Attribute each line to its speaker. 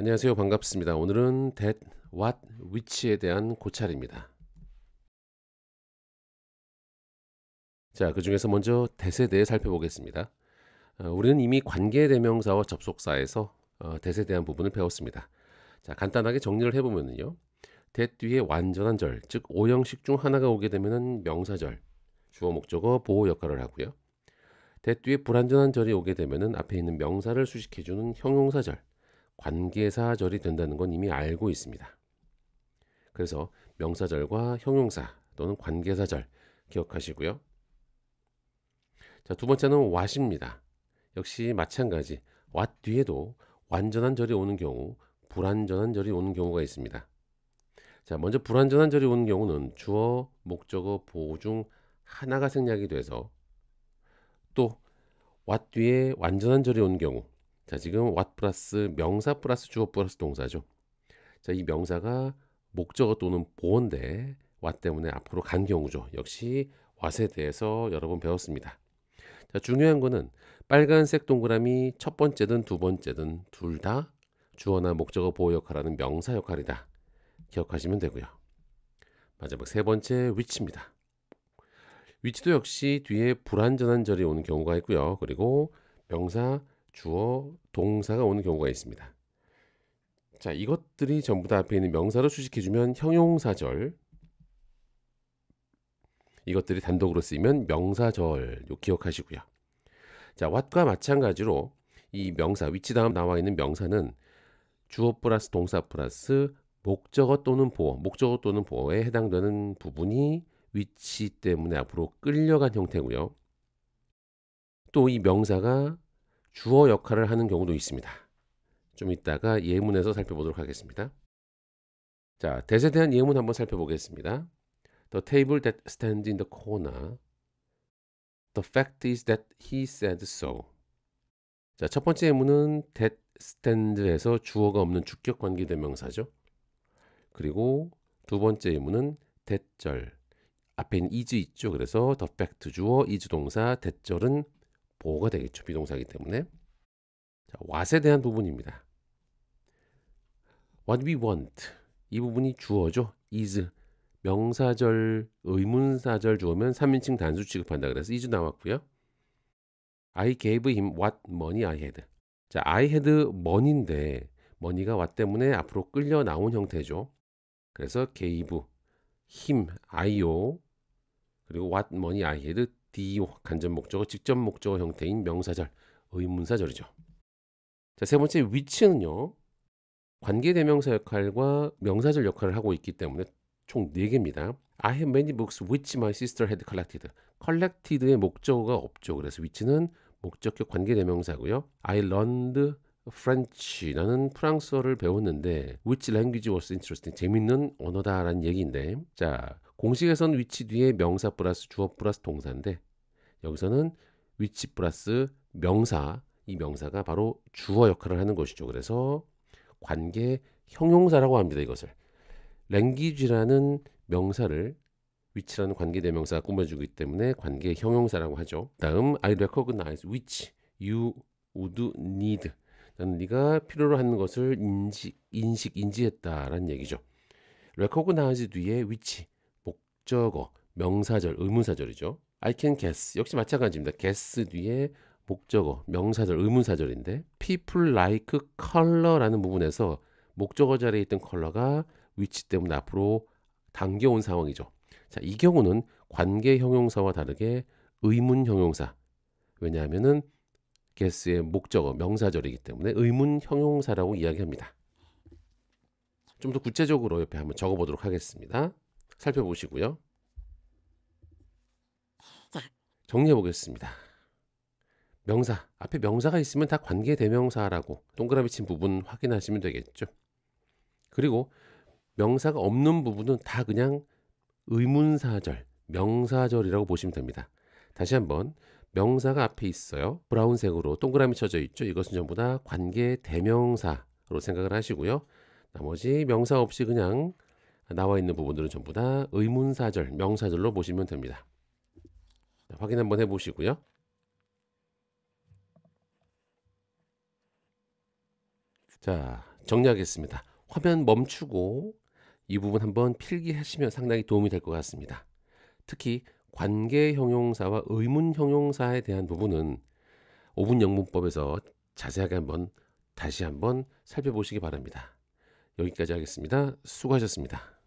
Speaker 1: 안녕하세요. 반갑습니다. 오늘은 that, what, which에 대한 고찰입니다. 자, 그 중에서 먼저 that에 대해 살펴보겠습니다. 어, 우리는 이미 관계 대명사와 접속사에서 어, that에 대한 부분을 배웠습니다. 자, 간단하게 정리를 해보면요. that 뒤에 완전한 절, 즉5형식중 하나가 오게 되면 명사절, 주어 목적어 보호 역할을 하고요. that 뒤에 불완전한 절이 오게 되면 앞에 있는 명사를 수식해주는 형용사절, 관계사절이 된다는 건 이미 알고 있습니다. 그래서 명사절과 형용사 또는 관계사절 기억하시고요. 자, 두 번째는 what입니다. 역시 마찬가지 what 뒤에도 완전한 절이 오는 경우 불완전한 절이 오는 경우가 있습니다. 자, 먼저 불완전한 절이 오는 경우는 주어, 목적어, 보호 중 하나가 생략이 돼서 또 what 뒤에 완전한 절이 오는 경우 자, 지금 what 플러스 명사 플러스 주어 플러스 동사죠. 자, 이 명사가 목적어 또는 보어인데 what 때문에 앞으로 간 경우죠. 역시 what에 대해서 여러 번 배웠습니다. 자, 중요한 거는 빨간색 동그라미 첫 번째든 두 번째든 둘 다 주어나 목적어 보호 역할하는 명사 역할이다. 기억하시면 되고요. 마지막 세 번째 위치입니다. 위치도 역시 뒤에 불완전한 절이 오는 경우가 있고요. 그리고 명사 주어, 동사가 오는 경우가 있습니다. 자, 이것들이 전부 다 앞에 있는 명사로 수식해 주면 형용사절. 이것들이 단독으로 쓰이면 명사절. 요 기억하시고요. 자, what과 마찬가지로 이 명사 위치 다음 나와 있는 명사는 주어 플러스 동사 플러스 목적어 또는 보어, 목적어 또는 보어에 해당되는 부분이 위치 때문에 앞으로 끌려간 형태고요. 또 이 명사가 주어 역할을 하는 경우도 있습니다. 좀 이따가 예문에서 살펴보도록 하겠습니다. 자, 대세 대한 예문 한번 살펴보겠습니다. The table that stands in the corner. The fact is that he said so. 자, 첫 번째 예문은 that stand에서 주어가 없는 주격 관계 대명사죠. 그리고 두 번째 예문은 대절. 앞에 is 있죠. 그래서 the fact 주어 is 동사 대절은 보호가 되겠죠. 비동사이기 때문에. 자, what에 대한 부분입니다. what we want 이 부분이 주어죠. is 명사절, 의문사절 주어면 3인칭 단수 취급한다 그래서 is 나왔고요. I gave him what money I had. 자, I had money인데 money가 what 때문에 앞으로 끌려 나온 형태죠. 그래서 gave him, Io 그리고 what money I had D 간접 목적어, 직접 목적어 형태인 명사절, 의문사절이죠. 자, 세 번째 위치는요. 관계 대명사 역할과 명사절 역할을 하고 있기 때문에 총 4개입니다. I have many books which my sister had collected. collected의 목적어가 없죠. 그래서 위치는 목적격 관계 대명사고요. I learned French. 나는 프랑스어를 배웠는데 which language was interesting. 재밌는 언어다라는 얘기인데. 자, 공식에선 위치 뒤에 명사 플러스 주어 플러스 동사인데 여기서는 위치 플러스 명사 이 명사가 바로 주어 역할을 하는 것이죠. 그래서 관계 형용사라고 합니다. 이것을 랭귀지라는 명사를 위치라는 관계 대명사가 꾸며주기 때문에 관계 형용사라고 하죠. 다음 I recognize which you would need 나는 네가 필요로 하는 것을 인지, 인식, 인지했다라는 얘기죠. recognize 뒤에 위치 목적어, 명사절, 의문사절이죠. I can guess. 역시 마찬가지입니다. guess 뒤에 목적어, 명사절, 의문사절인데 people like color라는 부분에서 목적어 자리에 있던 컬러가 위치 때문에 앞으로 당겨온 상황이죠. 자, 이 경우는 관계 형용사와 다르게 의문 형용사. 왜냐하면은 guess의 목적어, 명사절이기 때문에 의문 형용사라고 이야기합니다. 좀 더 구체적으로 옆에 한번 적어보도록 하겠습니다. 살펴보시고요. 정리해 보겠습니다. 명사 앞에 명사가 있으면 다 관계 대명사라고 동그라미 친 부분 확인하시면 되겠죠. 그리고 명사가 없는 부분은 다 그냥 의문사절, 명사절이라고 보시면 됩니다. 다시 한번 명사가 앞에 있어요. 브라운색으로 동그라미 쳐져 있죠. 이것은 전부 다 관계 대명사로 생각을 하시고요. 나머지 명사 없이 그냥 나와 있는 부분들은 전부 다 의문사절, 명사절로 보시면 됩니다. 네, 확인 한번 해보시고요. 자, 정리하겠습니다. 화면 멈추고 이 부분 한번 필기하시면 상당히 도움이 될 것 같습니다. 특히 관계 형용사와 의문 형용사에 대한 부분은 5분 영문법에서 자세하게 한번 다시 한번 살펴보시기 바랍니다. 여기까지 하겠습니다. 수고하셨습니다.